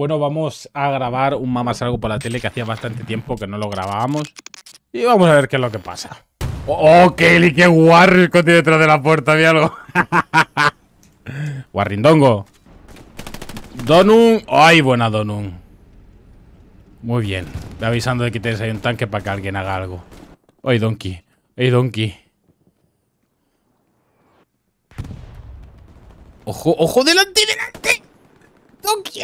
Bueno, vamos a grabar un mamas algo por la tele que hacía bastante tiempo que no lo grabábamos. Y vamos a ver qué es lo que pasa. ¡Oh, oh ¡Qué tiene detrás de la puerta! algo! Guarrindongo. Donun. ¡Ay, buena Donun! Muy bien. avisando de que tienes ahí un tanque para que alguien haga algo. ¡Ay, Donkey! ¡Ay, Donkey! ¡Ojo, ojo! ¡Delante, delante! ¡Donkey!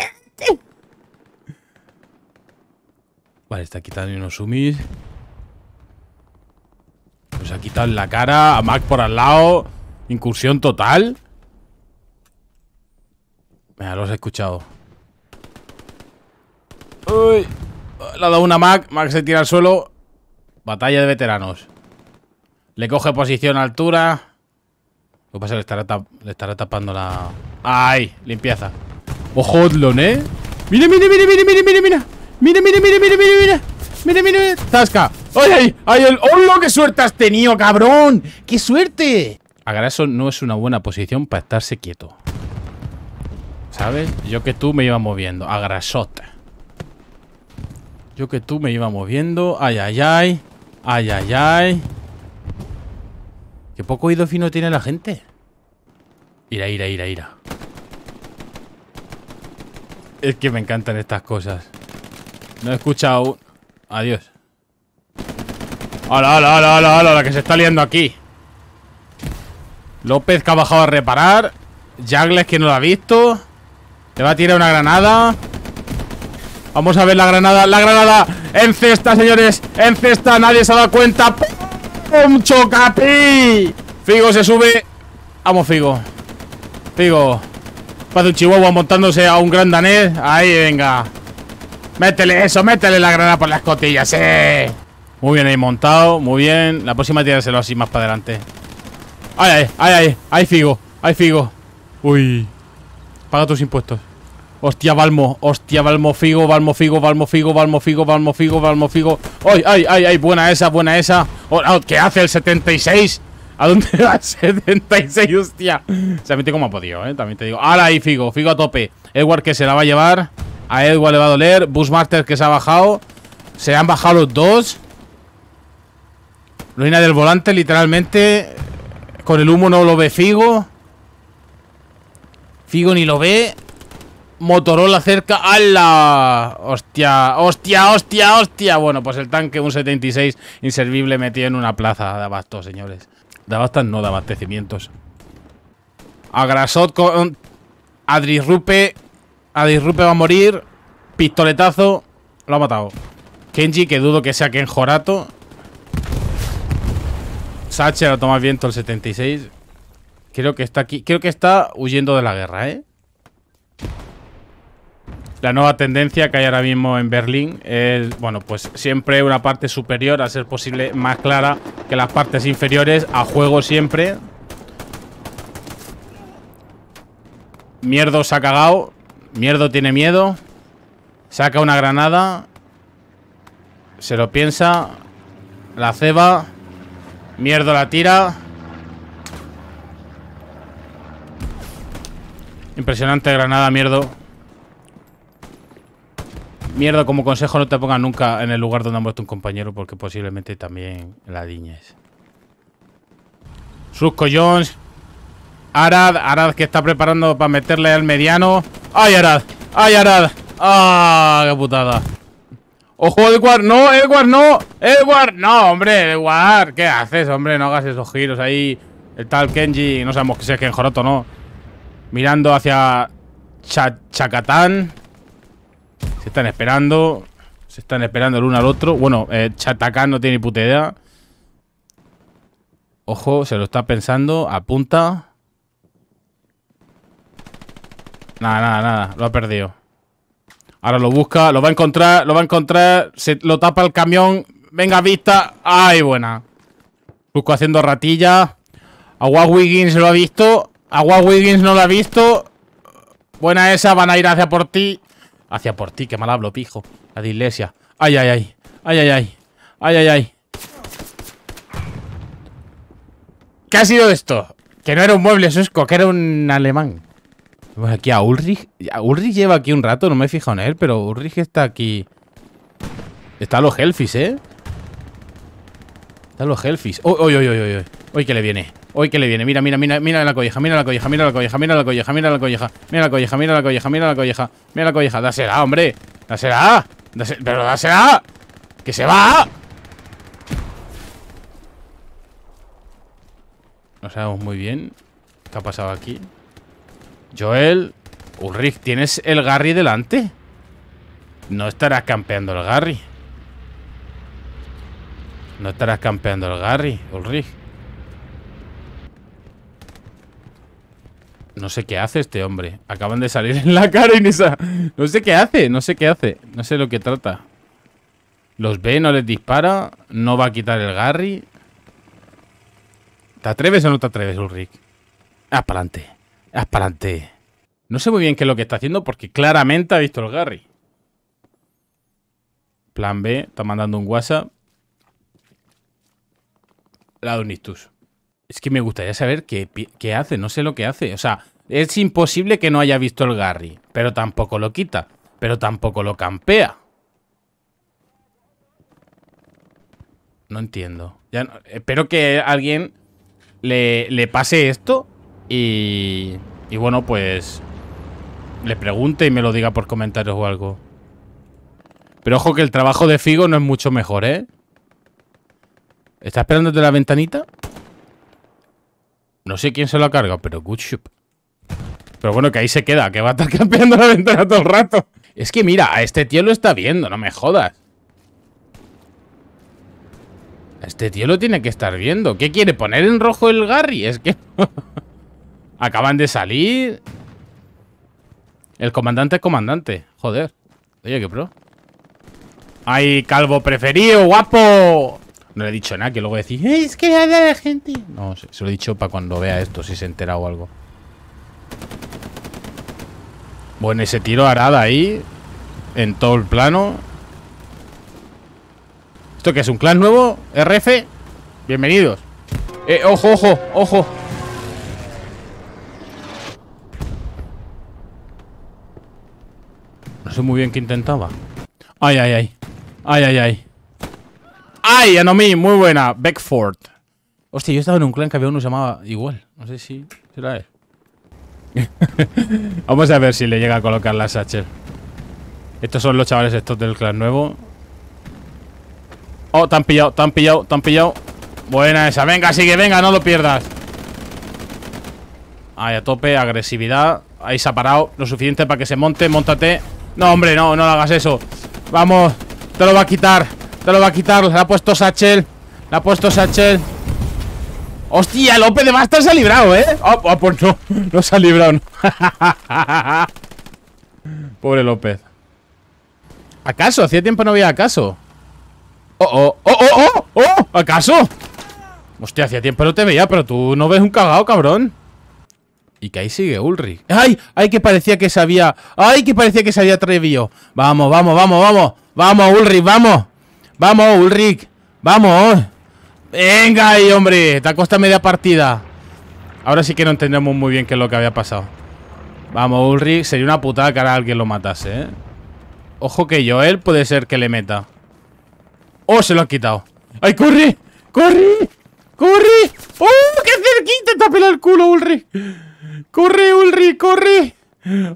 Vale, está quitando unos sumis. Pues Nos ha quitado en la cara. A Mac por al lado. Incursión total. Mira, los he escuchado. Uy. Le ha dado una Mac. Mac se tira al suelo. Batalla de veteranos. Le coge posición altura. Lo que pasa es que le estará, tapando la... ¡Ay! Limpieza. Ojo, ¿eh? ¡Mira, mira, mira, mira, mira, mira, mira! ¡Mira, mira, mira, mira, mira, mira! ¡Mira, mira, mira! ¡Tasca! tasca ay! ¡Ay, el ¡Hola! ¡Qué suerte has tenido, cabrón! ¡Qué suerte! Agrasot no es una buena posición para estarse quieto. ¿Sabes? Yo que tú me iba moviendo. Agrasota. Yo que tú me iba moviendo. Ay, ay, ay. Ay, ay, ay. Qué poco oído fino tiene la gente. Ira, ira, ira, ira. Es que me encantan estas cosas. No he escuchado... Adiós. ¡Hala, hala, hala, hala! hala la que se está liando aquí! López que ha bajado a reparar. Jagles que no lo ha visto. Le va a tirar una granada. Vamos a ver la granada. ¡La granada! ¡En cesta, señores! ¡En cesta! ¡Nadie se ha dado cuenta! ¡Pum! ¡Chocapi! Figo se sube. Vamos, Figo. Figo. De un chihuahua montándose a un gran danés. Ahí, venga. Métele eso, métele la granada por las cotillas, eh. Muy bien ahí montado, muy bien. La próxima tirárselo así más para adelante. Ahí, ahí, ahí, ahí, figo, ahí figo. Uy. Paga tus impuestos. Hostia, Balmo, hostia, Balmo Figo, Balmo Figo, Balmo Figo, Balmo Figo, Balmo Figo, Balmo Figo. ¡Ay, ay, ay, ay! Buena esa, buena esa. que ¿Qué hace el 76? ¿A dónde va 76? Hostia. Se ha metido como ha podido, ¿eh? También te digo. Ahora ahí Figo, Figo a tope. Edward que se la va a llevar. A Edward le va a doler. Busmaster que se ha bajado. Se han bajado los dos. Luina del volante, literalmente. Con el humo no lo ve Figo. Figo ni lo ve. Motorola cerca. ¡Hala! ¡Hostia! ¡Hostia! ¡Hostia! ¡Hostia! Bueno, pues el tanque, un 76 inservible metido en una plaza de abasto, señores. Da no de abastecimientos. A con... adrisrupe Rupe. va a morir. Pistoletazo. Lo ha matado. Kenji, que dudo que sea Ken Jorato. Sacher a tomar viento el 76. Creo que está aquí. Creo que está huyendo de la guerra, ¿eh? la nueva tendencia que hay ahora mismo en Berlín es, bueno, pues siempre una parte superior, a ser posible, más clara que las partes inferiores, a juego siempre. Mierdo se ha cagado, Mierdo tiene miedo, saca una granada, se lo piensa, la ceba, Mierdo la tira. Impresionante granada, Mierdo mierda como consejo, no te pongas nunca en el lugar donde ha muerto un compañero porque posiblemente también la diñes. Sus Jones. Arad, Arad que está preparando para meterle al mediano. ¡Ay, Arad! ¡Ay, Arad! ¡Ah, qué putada! ¡Ojo, Edward! ¡No, Edward, no! ¡Edward, no, hombre! ¡Edward! ¿Qué haces, hombre? No hagas esos giros ahí. El tal Kenji, no sabemos si es Kenjoroto Joroto no. Mirando hacia Chacatán. Se están esperando. Se están esperando el uno al otro. Bueno, eh, no tiene ni puta idea. Ojo, se lo está pensando. Apunta. Nada, nada, nada. Lo ha perdido. Ahora lo busca. Lo va a encontrar. Lo va a encontrar. Se lo tapa el camión. Venga, vista. ¡Ay, buena! Busco haciendo ratilla. Agua Wiggins lo ha visto. Agua Wiggins no lo ha visto. Buena esa. Van a ir hacia por ti. Hacia por ti, que mal hablo, pijo. La de iglesia. Ay, ay, ay. Ay, ay, ay. Ay, ay, ay. ¿Qué ha sido esto? Que no era un mueble, Susco, que era un alemán. Vamos aquí a Ulrich. Ulrich lleva aquí un rato, no me he fijado en él, pero Ulrich está aquí. Están los Helfis, ¿eh? Están los Helfis. ¡Uy, uy, uy, uy! uy uy que le viene! Hoy que le viene, mira, mira, mira, mira la colleja, mira la colleja, mira la colleja, mira la colleja, mira la colleja, mira la colleja, mira la colleja, mira la colleja, mira la colleja, dásela, hombre, dásela, pero dásela, que se va. No sabemos muy bien qué ha pasado aquí. Joel, Ulrich, ¿tienes el Garry delante? No estarás campeando el Garry. No estarás campeando el Garry, Ulrich. no sé qué hace este hombre. Acaban de salir en la cara y esa... No sé qué hace, no sé qué hace. No sé lo que trata. Los ve, no les dispara. No va a quitar el Garry. ¿Te atreves o no te atreves, Ulrich? Haz pa'lante. Haz pa'lante. No sé muy bien qué es lo que está haciendo porque claramente ha visto el Garry. Plan B, está mandando un WhatsApp. La Donistus. Es que me gustaría saber qué hace, no sé lo que hace. O sea, es imposible que no haya visto el Garry, pero tampoco lo quita, pero tampoco lo campea. No entiendo. Ya espero que alguien le, le pase esto y, y, bueno, pues le pregunte y me lo diga por comentarios o algo. Pero ojo que el trabajo de Figo no es mucho mejor, ¿eh? ¿Está esperándote la ventanita? No sé quién se lo ha cargado, pero good pero bueno, que ahí se queda, que va a estar campeando la ventana todo el rato. Es que mira, a este tío lo está viendo, no me jodas. A este tío lo tiene que estar viendo. ¿Qué quiere? ¿Poner en rojo el Garry? Es que... Acaban de salir... El comandante es comandante. Joder. Oye, qué pro. ¡Ay, calvo preferido, guapo! No le he dicho nada, que luego decís, es que habla la gente. No, se, se lo he dicho para cuando vea esto, si se entera o algo. Bueno, ese tiro arada ahí. En todo el plano. ¿Esto qué es? ¿Un clan nuevo? ¿RF? Bienvenidos. Eh, ojo, ojo, ojo. No sé muy bien qué intentaba. Ay, ay, ay. Ay, ay, ay. ¡Ay, Anomi! Muy buena. Beckford. Hostia, yo estaba en un clan que había uno que se llamaba igual. No sé si será él. Vamos a ver si le llega a colocar la Satchel. Estos son los chavales estos del clan nuevo. Oh, te han pillado, te han pillado, te han pillado. Buena esa. Venga, sigue, venga, no lo pierdas. Ahí a tope, agresividad. Ahí se ha parado lo suficiente para que se monte. Montate. No, hombre, no, no hagas eso. Vamos, te lo va a quitar. Te lo va a quitar. Le ha puesto Satchel. Le ha puesto Satchel. Hostia, López de Bastos se ha librado, ¿eh? Ah, ah pues no, no se ha librado. Pobre López. ¿Acaso? Hacía tiempo no había acaso. ¡Oh, oh, oh, oh, oh! oh ¿Acaso? Hostia, hacía tiempo no te veía, pero tú no ves un cagao, cabrón. Y que ahí sigue Ulrich. ¡Ay! ¡Ay, que parecía que sabía! ¡Ay, que parecía que sabía Trevio! ¡Vamos, vamos, vamos, vamos! ¡Vamos, Ulrich, vamos! ¡Vamos, Ulrich! ¡Vamos! Venga ahí, hombre. Te costa media partida. Ahora sí que no entendemos muy bien qué es lo que había pasado. Vamos, Ulrich. Sería una putada que ahora alguien lo matase, ¿eh? Ojo que yo, él puede ser que le meta. ¡Oh, se lo han quitado! ¡Ay, corre! ¡Corre! ¡Corre! ¡Oh, qué cerquita! pelar el culo, Ulrich! ¡Corre, Ulrich! ¡Corre!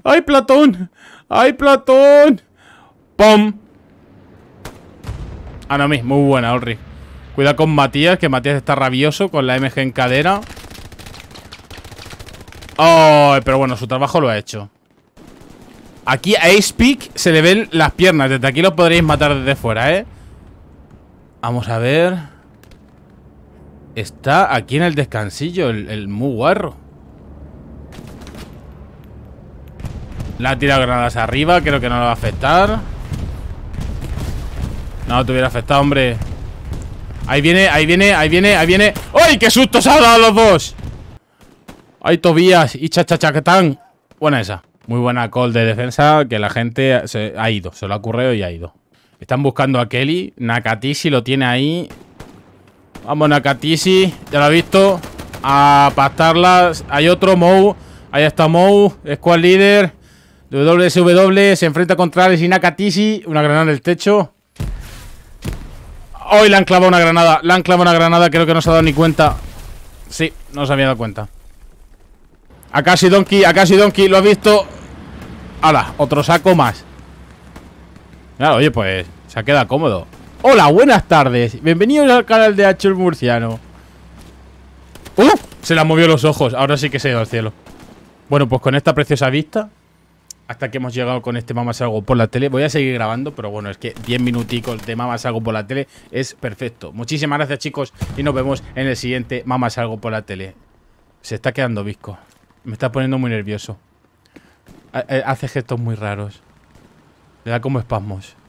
¡Ay, Platón! ¡Ay, Platón! ¡Pum! Ah, no, muy buena, Ulrich. Cuidado con Matías, que Matías está rabioso con la MG en cadera. Oh, pero bueno, su trabajo lo ha hecho. Aquí a Ace Peak se le ven las piernas. Desde aquí lo podréis matar desde fuera, ¿eh? Vamos a ver. Está aquí en el descansillo, el, el muy La ha tirado granadas arriba, creo que no lo va a afectar. No, te hubiera afectado, hombre. Ahí viene, ahí viene, ahí viene, ahí viene. ¡Ay, qué susto se ha dado los dos! ¡Ay, Tobías y están. Buena esa. Muy buena call de defensa que la gente se ha ido. Se lo ha ocurrido y ha ido. Están buscando a Kelly. Nakatisi lo tiene ahí. Vamos, Nakatisi. Ya lo ha visto. A pastarlas. Hay otro, Mou. Ahí está Mou. Squad líder. WSW se enfrenta contra Alex y Nakatisi. Una granada en el techo. Hoy le han clavado una granada. Le han clavado una granada. Creo que no se ha dado ni cuenta. Sí, no se había dado cuenta. casi Donkey, casi Donkey, lo ha visto. ¡Hala! Otro saco más. Claro, oye, pues se ha quedado cómodo. Hola, buenas tardes. Bienvenidos al canal de H. Murciano. ¡Uh! Se le movió los ojos. Ahora sí que se ha ido al cielo. Bueno, pues con esta preciosa vista hasta que hemos llegado con este Mamas Algo por la tele. Voy a seguir grabando, pero bueno, es que 10 minuticos de Mamas Algo por la tele es perfecto. Muchísimas gracias, chicos, y nos vemos en el siguiente Mamas Algo por la tele. Se está quedando visco. Me está poniendo muy nervioso. Eh, hace gestos muy raros. Le da como espasmos.